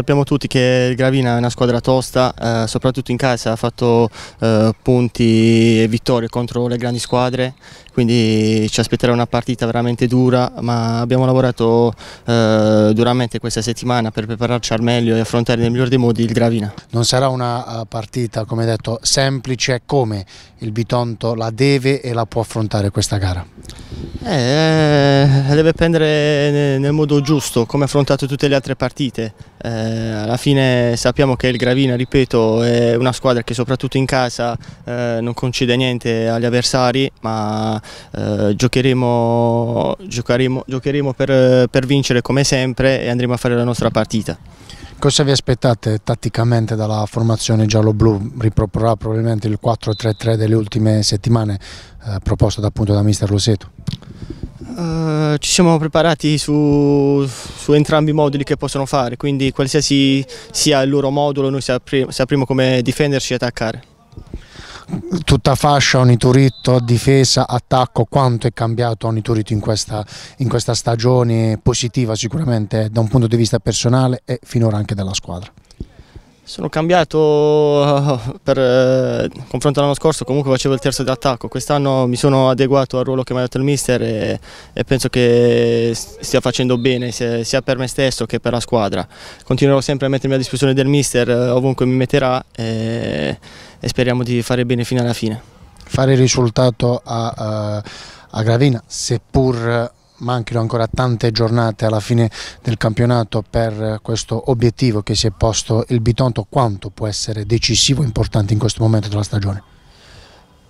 Sappiamo tutti che il Gravina è una squadra tosta, eh, soprattutto in casa ha fatto eh, punti e vittorie contro le grandi squadre, quindi ci aspetterà una partita veramente dura, ma abbiamo lavorato eh, duramente questa settimana per prepararci al meglio e affrontare nel migliore dei modi il Gravina. Non sarà una eh, partita, come detto, semplice, come il Bitonto la deve e la può affrontare questa gara? Eh, deve prendere nel modo giusto, come ha affrontato tutte le altre partite. Eh, alla fine sappiamo che il Gravina, ripeto, è una squadra che soprattutto in casa eh, non concede niente agli avversari, ma eh, giocheremo, giocheremo, giocheremo per, per vincere come sempre e andremo a fare la nostra partita. Cosa vi aspettate tatticamente dalla formazione giallo-blu? Riproporrà probabilmente il 4-3-3 delle ultime settimane eh, proposto appunto da mister Loseto? Eh, ci siamo preparati su, su, entrambi i moduli che possono fare, quindi qualsiasi sia il loro modulo noi sapremo, sapremo come difenderci e attaccare. Tutta fascia, Oniturito, difesa, attacco, quanto è cambiato Oniturito in questa, in questa stagione positiva sicuramente da un punto di vista personale e finora anche della squadra? Sono cambiato eh, per eh, confronto all'anno scorso, comunque facevo il terzo d'attacco, quest'anno mi sono adeguato al ruolo che mi ha dato il mister e, e penso che stia facendo bene se, sia per me stesso che per la squadra. Continuerò sempre a mettermi a disposizione del mister eh, ovunque mi metterà e, eh, e speriamo di fare bene fino alla fine. Fare il risultato a, a, a Gravina, seppur manchino ancora tante giornate alla fine del campionato per questo obiettivo che si è posto il Bitonto, quanto può essere decisivo e importante in questo momento della stagione?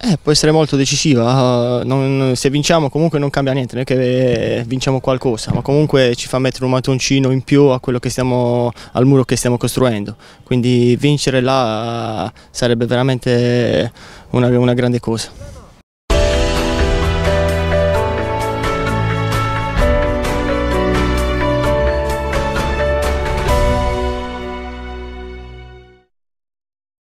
Eh, può essere molto decisiva, eh, non, se vinciamo comunque non cambia niente, non è che eh, vinciamo qualcosa, ma comunque ci fa mettere un mattoncino in più stiamo, al muro che stiamo costruendo, quindi vincere là eh, sarebbe veramente una, una grande cosa.